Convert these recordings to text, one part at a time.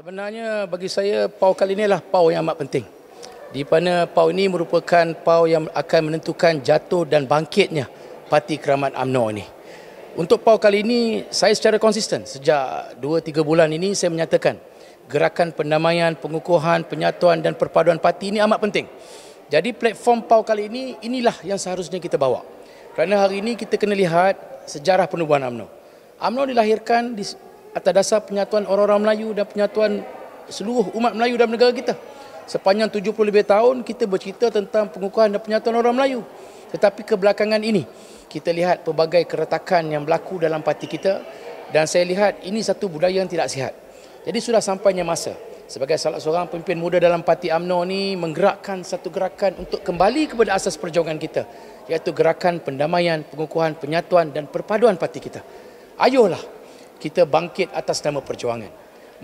Sebenarnya bagi saya PAU kali ini inilah PAU yang amat penting. Di mana PAU ini merupakan PAU yang akan menentukan jatuh dan bangkitnya Parti Keramat UMNO ini. Untuk PAU kali ini, saya secara konsisten sejak 2-3 bulan ini saya menyatakan gerakan pendamaian, pengukuhan, penyatuan dan perpaduan parti ini amat penting. Jadi platform PAU kali ini, inilah yang seharusnya kita bawa. Kerana hari ini kita kena lihat sejarah penubuhan UMNO. UMNO dilahirkan di atas dasar penyatuan orang-orang Melayu dan penyatuan seluruh umat Melayu dalam negara kita. Sepanjang 70 lebih tahun kita bercerita tentang pengukuhan dan penyatuan orang Melayu. Tetapi kebelakangan ini kita lihat pelbagai keretakan yang berlaku dalam parti kita dan saya lihat ini satu budaya yang tidak sihat. Jadi sudah sampainya masa sebagai salah seorang pemimpin muda dalam parti AMNO ni menggerakkan satu gerakan untuk kembali kepada asas perjuangan kita iaitu gerakan pendamaian, pengukuhan, penyatuan dan perpaduan parti kita. Ayolah! kita bangkit atas nama perjuangan.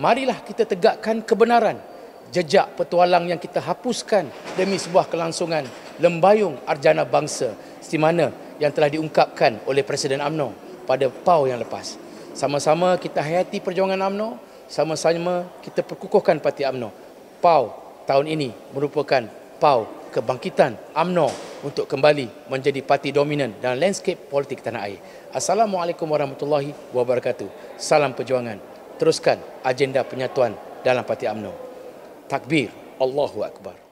Marilah kita tegakkan kebenaran, jejak petualang yang kita hapuskan demi sebuah kelangsungan lembayung arjana bangsa di mana yang telah diungkapkan oleh Presiden AMNO pada PAU yang lepas. Sama-sama kita hayati perjuangan AMNO, sama-sama kita perkukuhkan parti AMNO. PAU tahun ini merupakan PAU kebangkitan AMNO untuk kembali menjadi parti dominan dalam landscape politik tanah air. Assalamualaikum warahmatullahi wabarakatuh. Salam perjuangan. Teruskan agenda penyatuan dalam Parti AMNO. Takbir. Allahu Akbar.